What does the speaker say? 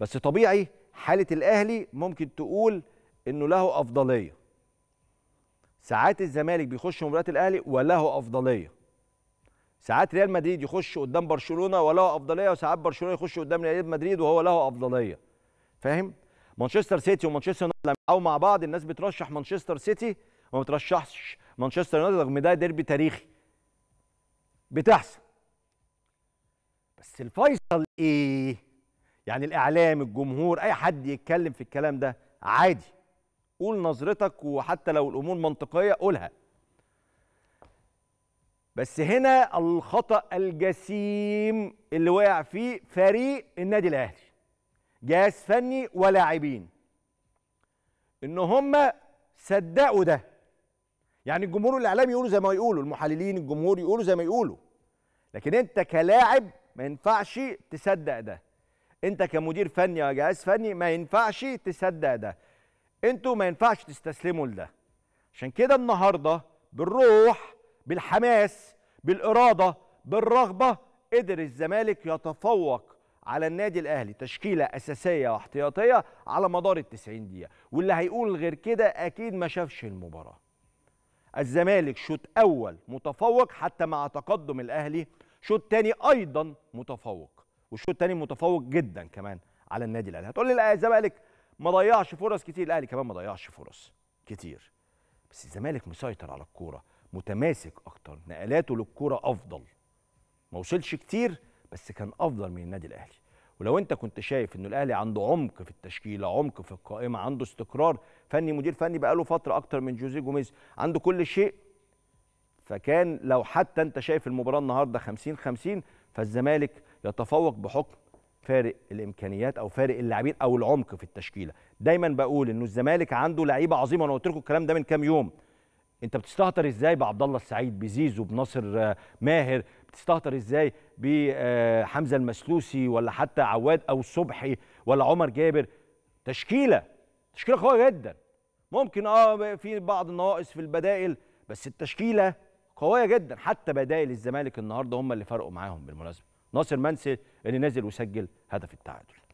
بس طبيعي حاله الاهلي ممكن تقول انه له افضليه ساعات الزمالك بيخش مباريات الاهلي وله افضليه ساعات ريال مدريد يخش قدام برشلونه وله افضليه وساعات برشلونه يخش قدام ريال مدريد وهو له افضليه فاهم مانشستر سيتي ومانشستر يونايتد او مع بعض الناس بترشح مانشستر سيتي وما بترشحش مانشستر يونايتد رغم ده ديربي تاريخي بتحصل بس الفيصل ايه يعني الاعلام الجمهور اي حد يتكلم في الكلام ده عادي قول نظرتك وحتى لو الامور منطقيه قولها بس هنا الخطا الجسيم اللي وقع فيه فريق النادي الاهلي جهاز فني ولاعبين ان هم صدقوا ده يعني الجمهور الاعلامي يقولوا زي ما يقولوا المحللين الجمهور يقولوا زي ما يقولوا لكن انت كلاعب ما ينفعش تصدق ده انت كمدير فني او جهاز فني ما ينفعش تصدق ده انتوا ما ينفعش تستسلموا لده عشان كده النهارده بالروح بالحماس بالاراده بالرغبه قدر الزمالك يتفوق على النادي الاهلي تشكيله اساسيه واحتياطيه على مدار ال 90 دقيقه واللي هيقول غير كده اكيد ما شافش المباراه الزمالك شوط اول متفوق حتى مع تقدم الاهلي شوط تاني ايضا متفوق والشوط الثاني متفوق جدا كمان على النادي الاهلي هتقول لي الزمالك ما ضيعش فرص كتير الاهلي كمان ما ضيعش فرص كتير بس الزمالك مسيطر على الكوره متماسك اكتر نقلاته للكوره افضل ما وصلش كتير بس كان افضل من النادي الاهلي ولو انت كنت شايف ان الاهلي عنده عمق في التشكيله عمق في القائمه عنده استقرار فني مدير فني بقاله فتره اكتر من جوزيه جوميز عنده كل شيء فكان لو حتى انت شايف المباراه النهارده 50 50 فالزمالك يتفوق بحكم فارق الامكانيات او فارق اللاعبين او العمق في التشكيله دايما بقول انه الزمالك عنده لعيبه عظيمه انا قلت لكم الكلام ده من كام يوم انت بتستهتر ازاي بعبد الله السعيد بزيزو بناصر آه، ماهر بتستهتر ازاي بحمزه آه، المسلوسي ولا حتى عواد او صبحي ولا عمر جابر تشكيله تشكيله قويه جدا ممكن اه في بعض النواقص في البدائل بس التشكيله قويه جدا حتى بدائل الزمالك النهارده هم اللي فرقوا معاهم بالمناسبه ناصر منسي اللي نزل وسجل هدف التعادل